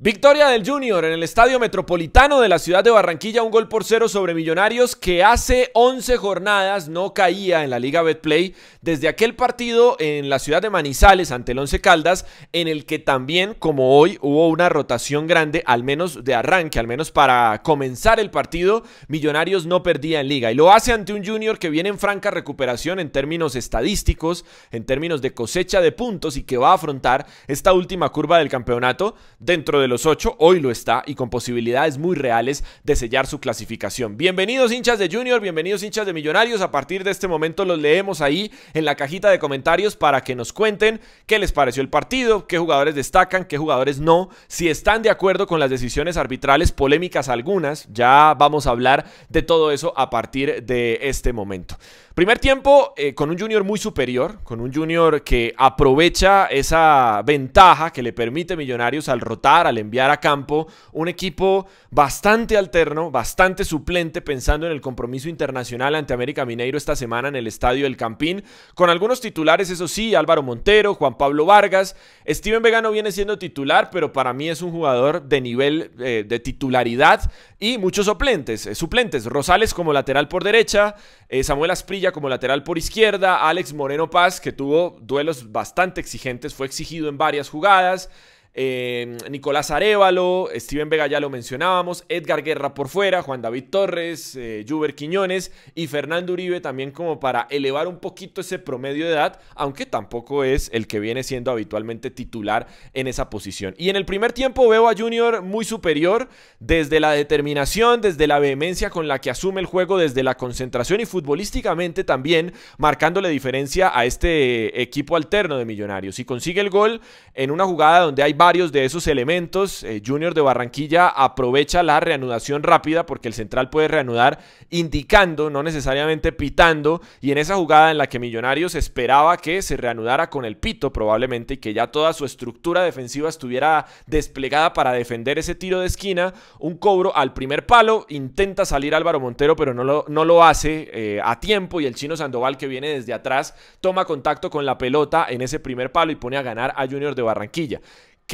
Victoria del Junior en el Estadio Metropolitano de la ciudad de Barranquilla, un gol por cero sobre Millonarios que hace 11 jornadas no caía en la Liga Betplay desde aquel partido en la ciudad de Manizales ante el Once Caldas, en el que también, como hoy, hubo una rotación grande, al menos de arranque, al menos para comenzar el partido, Millonarios no perdía en Liga y lo hace ante un Junior que viene en franca recuperación en términos estadísticos, en términos de cosecha de puntos y que va a afrontar esta última curva del campeonato dentro de los ocho, hoy lo está y con posibilidades muy reales de sellar su clasificación. Bienvenidos hinchas de Junior, bienvenidos hinchas de Millonarios. A partir de este momento los leemos ahí en la cajita de comentarios para que nos cuenten qué les pareció el partido, qué jugadores destacan, qué jugadores no, si están de acuerdo con las decisiones arbitrales, polémicas algunas. Ya vamos a hablar de todo eso a partir de este momento. Primer tiempo eh, con un Junior muy superior, con un Junior que aprovecha esa ventaja que le permite Millonarios al rotar, enviar a campo un equipo bastante alterno, bastante suplente, pensando en el compromiso internacional ante América Mineiro esta semana en el Estadio del Campín, con algunos titulares, eso sí, Álvaro Montero, Juan Pablo Vargas, Steven Vegano viene siendo titular, pero para mí es un jugador de nivel eh, de titularidad y muchos suplentes, eh, suplentes, Rosales como lateral por derecha, eh, Samuel Asprilla como lateral por izquierda, Alex Moreno Paz, que tuvo duelos bastante exigentes, fue exigido en varias jugadas. Em, Nicolás Arevalo, Steven Vega ya lo mencionábamos, Edgar Guerra por fuera, Juan David Torres, eh, Juber Quiñones y Fernando Uribe también como para elevar un poquito ese promedio de edad, aunque tampoco es el que viene siendo habitualmente titular en esa posición. Y en el primer tiempo veo a Junior muy superior desde la determinación, desde la vehemencia con la que asume el juego, desde la concentración y futbolísticamente también marcándole diferencia a este equipo alterno de Millonarios. Y consigue el gol en una jugada donde hay varios de esos elementos. Eh, Junior de Barranquilla aprovecha la reanudación rápida porque el central puede reanudar indicando, no necesariamente pitando. Y en esa jugada en la que Millonarios esperaba que se reanudara con el pito probablemente y que ya toda su estructura defensiva estuviera desplegada para defender ese tiro de esquina, un cobro al primer palo, intenta salir Álvaro Montero pero no lo, no lo hace eh, a tiempo y el chino Sandoval que viene desde atrás toma contacto con la pelota en ese primer palo y pone a ganar a Junior de Barranquilla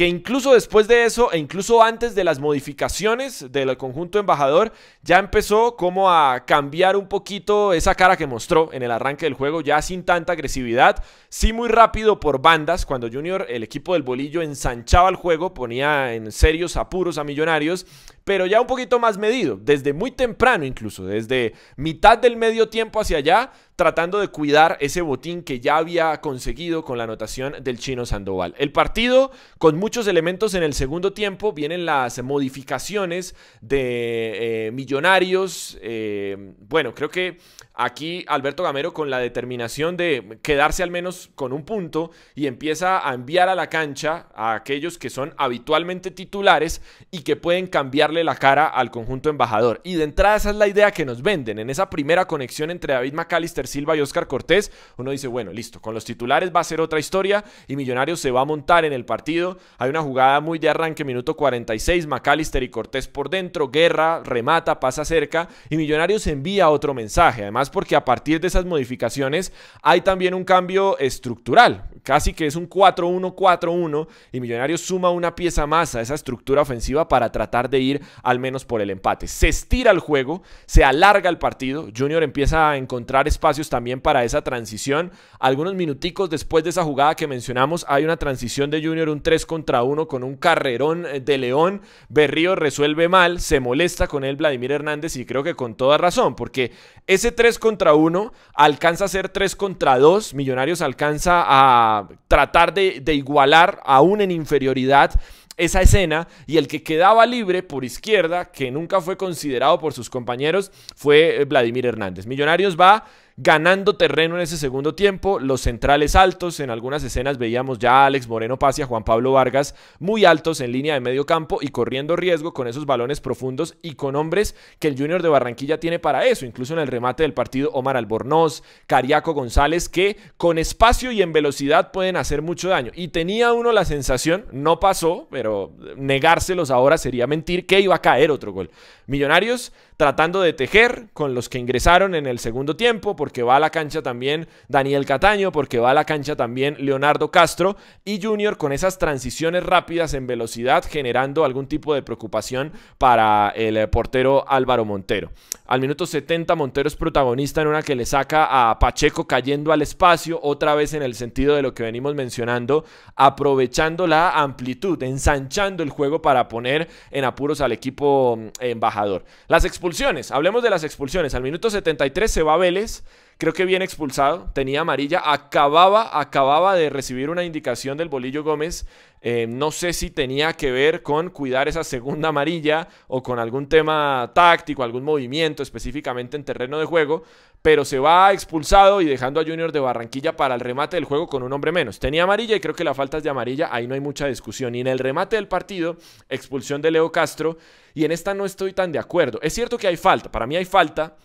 que incluso después de eso e incluso antes de las modificaciones del conjunto embajador, ya empezó como a cambiar un poquito esa cara que mostró en el arranque del juego, ya sin tanta agresividad, sí muy rápido por bandas, cuando Junior, el equipo del bolillo, ensanchaba el juego, ponía en serios apuros a Millonarios, pero ya un poquito más medido, desde muy temprano incluso, desde mitad del medio tiempo hacia allá, tratando de cuidar ese botín que ya había conseguido con la anotación del chino Sandoval. El partido, con muchos elementos en el segundo tiempo, vienen las modificaciones de eh, Millonarios. Eh, bueno, creo que aquí Alberto Gamero con la determinación de quedarse al menos con un punto y empieza a enviar a la cancha a aquellos que son habitualmente titulares y que pueden cambiarle la cara al conjunto embajador. Y de entrada esa es la idea que nos venden. En esa primera conexión entre David McAllister Silva y Oscar Cortés, uno dice, bueno, listo, con los titulares va a ser otra historia y Millonarios se va a montar en el partido. Hay una jugada muy de arranque, minuto 46, McAllister y Cortés por dentro, guerra, remata, pasa cerca y Millonarios envía otro mensaje. Además porque a partir de esas modificaciones hay también un cambio estructural. Casi que es un 4-1-4-1 y Millonarios suma una pieza más a esa estructura ofensiva para tratar de ir al menos por el empate. Se estira el juego, se alarga el partido, Junior empieza a encontrar espacios también para esa transición. Algunos minuticos después de esa jugada que mencionamos, hay una transición de Junior, un 3 contra 1 con un carrerón eh, de León. Berrío resuelve mal, se molesta con él Vladimir Hernández y creo que con toda razón, porque ese 3 contra 1 alcanza a ser 3 contra 2, Millonarios alcanza a tratar de, de igualar aún en inferioridad esa escena y el que quedaba libre por izquierda, que nunca fue considerado por sus compañeros, fue eh, Vladimir Hernández. Millonarios va ganando terreno en ese segundo tiempo, los centrales altos, en algunas escenas veíamos ya a Alex Moreno Paz y a Juan Pablo Vargas muy altos en línea de medio campo y corriendo riesgo con esos balones profundos y con hombres que el Junior de Barranquilla tiene para eso, incluso en el remate del partido Omar Albornoz, Cariaco González, que con espacio y en velocidad pueden hacer mucho daño. Y tenía uno la sensación, no pasó, pero negárselos ahora sería mentir, que iba a caer otro gol. Millonarios tratando de tejer con los que ingresaron en el segundo tiempo, porque que va a la cancha también Daniel Cataño, porque va a la cancha también Leonardo Castro y Junior con esas transiciones rápidas en velocidad generando algún tipo de preocupación para el eh, portero Álvaro Montero. Al minuto 70 Montero es protagonista en una que le saca a Pacheco cayendo al espacio, otra vez en el sentido de lo que venimos mencionando, aprovechando la amplitud, ensanchando el juego para poner en apuros al equipo mm, embajador. Las expulsiones, hablemos de las expulsiones. Al minuto 73 se va Vélez, creo que bien expulsado, tenía amarilla, acababa, acababa de recibir una indicación del Bolillo Gómez. Eh, no sé si tenía que ver con cuidar esa segunda amarilla o con algún tema táctico, algún movimiento específicamente en terreno de juego, pero se va expulsado y dejando a Junior de Barranquilla para el remate del juego con un hombre menos. Tenía amarilla y creo que la falta es de amarilla, ahí no hay mucha discusión. Y en el remate del partido, expulsión de Leo Castro, y en esta no estoy tan de acuerdo. Es cierto que hay falta, para mí hay falta,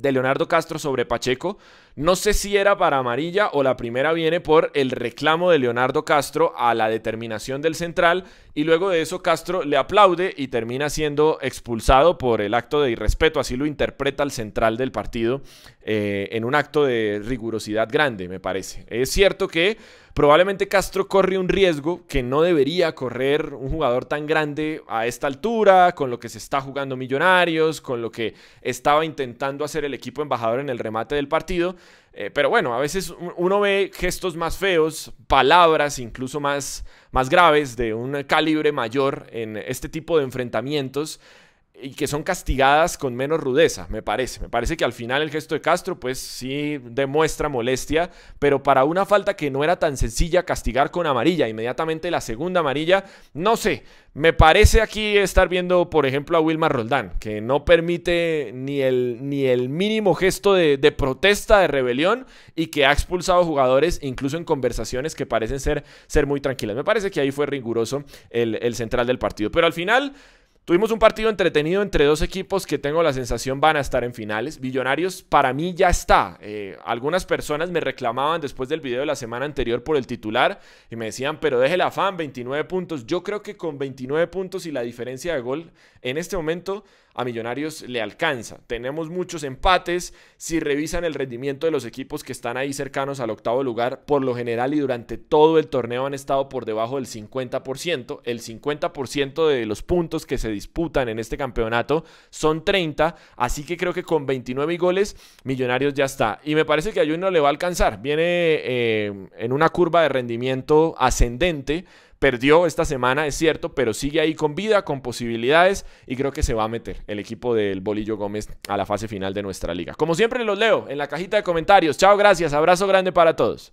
de Leonardo Castro sobre Pacheco. No sé si era para amarilla o la primera viene por el reclamo de Leonardo Castro a la determinación del central y luego de eso Castro le aplaude y termina siendo expulsado por el acto de irrespeto, así lo interpreta el central del partido eh, en un acto de rigurosidad grande, me parece. Es cierto que Probablemente Castro corre un riesgo que no debería correr un jugador tan grande a esta altura, con lo que se está jugando Millonarios, con lo que estaba intentando hacer el equipo embajador en el remate del partido. Eh, pero bueno, a veces uno ve gestos más feos, palabras incluso más, más graves de un calibre mayor en este tipo de enfrentamientos y que son castigadas con menos rudeza, me parece. Me parece que al final el gesto de Castro pues sí demuestra molestia, pero para una falta que no era tan sencilla castigar con amarilla, inmediatamente la segunda amarilla, no sé, me parece aquí estar viendo por ejemplo a Wilmar Roldán, que no permite ni el, ni el mínimo gesto de, protesta, de rebelión y que ha expulsado jugadores incluso en conversaciones que parecen ser, ser muy tranquilas. Me parece que ahí fue riguroso el, el central del partido, pero al final... Tuvimos un partido entretenido entre dos equipos que tengo la sensación van a estar en finales. Billonarios para mí ya está. Eh, algunas personas me reclamaban después del video de la semana anterior por el titular y me decían, pero deje la afán, 29 puntos. Yo creo que con 29 puntos y la diferencia de gol en este momento a Millonarios le alcanza. Tenemos muchos empates. Si revisan el rendimiento de los equipos que están ahí cercanos al octavo lugar, por lo general y durante todo el torneo han estado por debajo del 50%. El 50% de los puntos que se disputan en este campeonato son 30. Así que creo que con 29 goles, Millonarios ya está. Y me parece que a Junior le va a alcanzar. Viene eh, en una curva de rendimiento ascendente. Perdió esta semana, es cierto, pero sigue ahí con vida, con posibilidades y creo que se va a meter el equipo del Bolillo Gómez a la fase final de nuestra liga. Como siempre los leo en la cajita de comentarios. Chao, gracias, abrazo grande para todos.